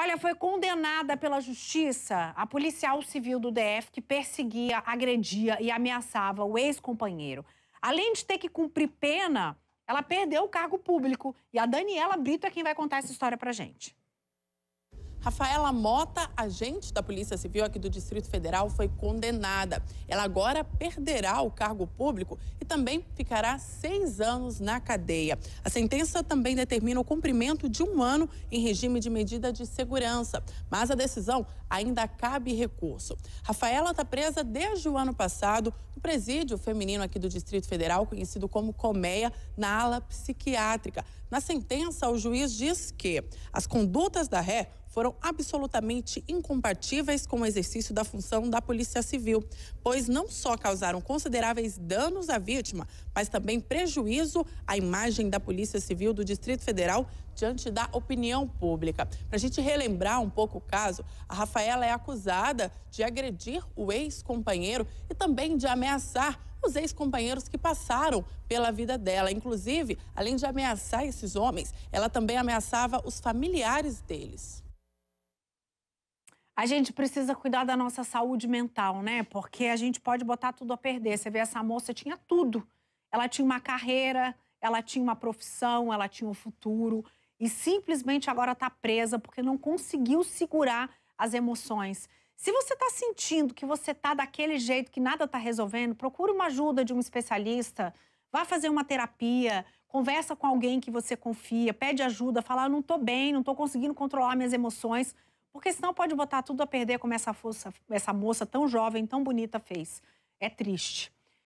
Olha, foi condenada pela justiça a policial civil do DF que perseguia, agredia e ameaçava o ex-companheiro. Além de ter que cumprir pena, ela perdeu o cargo público. E a Daniela Brito é quem vai contar essa história pra gente. Rafaela Mota, agente da Polícia Civil aqui do Distrito Federal, foi condenada. Ela agora perderá o cargo público e também ficará seis anos na cadeia. A sentença também determina o cumprimento de um ano em regime de medida de segurança, mas a decisão ainda cabe recurso. Rafaela está presa desde o ano passado no presídio feminino aqui do Distrito Federal, conhecido como Colmeia, na ala psiquiátrica. Na sentença, o juiz diz que as condutas da ré foram absolutamente incompatíveis com o exercício da função da Polícia Civil, pois não só causaram consideráveis danos à vítima, mas também prejuízo à imagem da Polícia Civil do Distrito Federal diante da opinião pública. Para a gente relembrar um pouco o caso, a Rafaela é acusada de agredir o ex-companheiro e também de ameaçar os ex-companheiros que passaram pela vida dela. Inclusive, além de ameaçar esses homens, ela também ameaçava os familiares deles. A gente precisa cuidar da nossa saúde mental, né? Porque a gente pode botar tudo a perder. Você vê, essa moça tinha tudo. Ela tinha uma carreira, ela tinha uma profissão, ela tinha um futuro. E simplesmente agora está presa porque não conseguiu segurar as emoções. Se você está sentindo que você está daquele jeito, que nada está resolvendo, procure uma ajuda de um especialista, vá fazer uma terapia, conversa com alguém que você confia, pede ajuda, fala, ah, não estou bem, não estou conseguindo controlar minhas emoções. Porque senão pode botar tudo a perder, como essa, força, essa moça tão jovem, tão bonita fez. É triste.